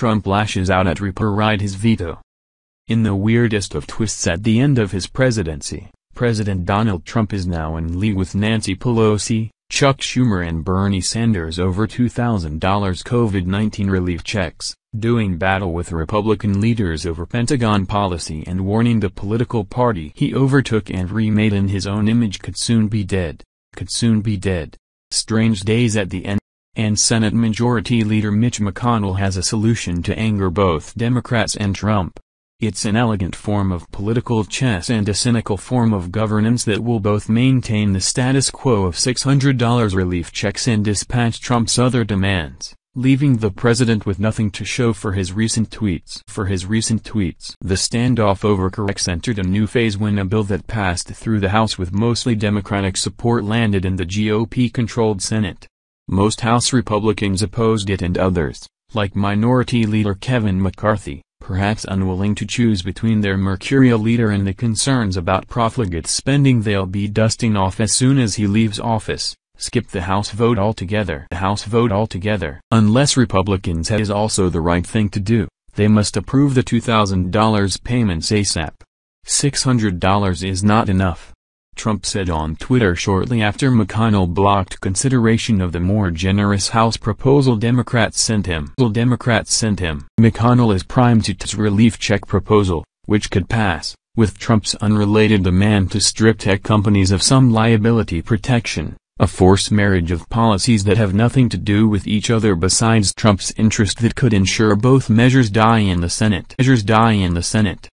Trump lashes out at ride his veto. In the weirdest of twists at the end of his presidency, President Donald Trump is now in league with Nancy Pelosi, Chuck Schumer and Bernie Sanders over $2,000 COVID-19 relief checks, doing battle with Republican leaders over Pentagon policy and warning the political party he overtook and remade in his own image could soon be dead, could soon be dead. Strange days at the end and Senate Majority Leader Mitch McConnell has a solution to anger both Democrats and Trump. It's an elegant form of political chess and a cynical form of governance that will both maintain the status quo of $600 relief checks and dispatch Trump's other demands, leaving the president with nothing to show for his recent tweets. For his recent tweets. The standoff over corrects entered a new phase when a bill that passed through the House with mostly Democratic support landed in the GOP-controlled Senate. Most House Republicans opposed it and others, like Minority Leader Kevin McCarthy, perhaps unwilling to choose between their mercurial leader and the concerns about profligate spending they'll be dusting off as soon as he leaves office, skip the House vote altogether. The House vote altogether. Unless Republicans is also the right thing to do, they must approve the $2,000 payments ASAP. $600 is not enough. Trump said on Twitter shortly after McConnell blocked consideration of the more generous House proposal Democrats sent him. Democrats sent him. McConnell is primed to TA's relief check proposal, which could pass, with Trump's unrelated demand to strip tech companies of some liability protection, a forced marriage of policies that have nothing to do with each other besides Trump's interest that could ensure both measures die in the Senate. Measures die in the Senate.